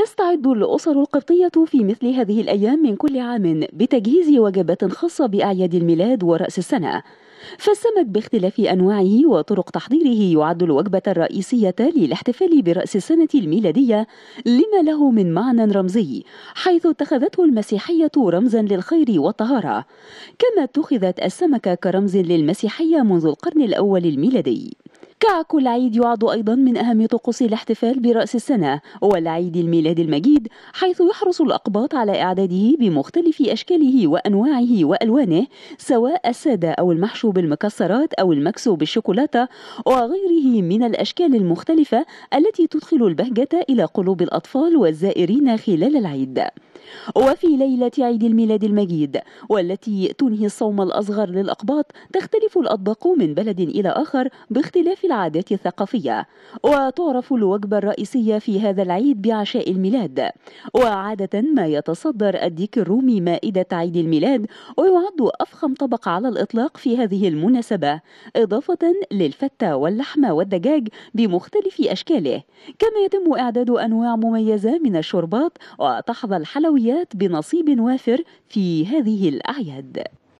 تستعد الأسر القبطية في مثل هذه الأيام من كل عام بتجهيز وجبات خاصة بأعياد الميلاد ورأس السنة فالسمك باختلاف أنواعه وطرق تحضيره يعد الوجبة الرئيسية للاحتفال برأس السنة الميلادية لما له من معنى رمزي حيث اتخذته المسيحية رمزا للخير والطهارة كما اتخذت السمكة كرمز للمسيحية منذ القرن الأول الميلادي كعك العيد يعد أيضا من أهم طقوس الاحتفال برأس السنة والعيد الميلاد المجيد حيث يحرص الأقباط على إعداده بمختلف أشكاله وأنواعه وألوانه سواء السادة أو المحشو بالمكسرات أو المكسو بالشوكولاتة وغيره من الأشكال المختلفة التي تدخل البهجة إلى قلوب الأطفال والزائرين خلال العيد وفي ليلة عيد الميلاد المجيد والتي تنهي الصوم الأصغر للأقباط تختلف الأطباق من بلد إلى آخر باختلاف العادات الثقافية وتعرف الوجبة الرئيسية في هذا العيد بعشاء الميلاد وعادة ما يتصدر الديك الرومي مائدة عيد الميلاد ويعد أفخم طبق على الإطلاق في هذه المناسبة إضافة للفتة واللحمة والدجاج بمختلف أشكاله كما يتم إعداد أنواع مميزة من الشربات وتحظى الحلوى الحلويات بنصيب وافر في هذه الأعياد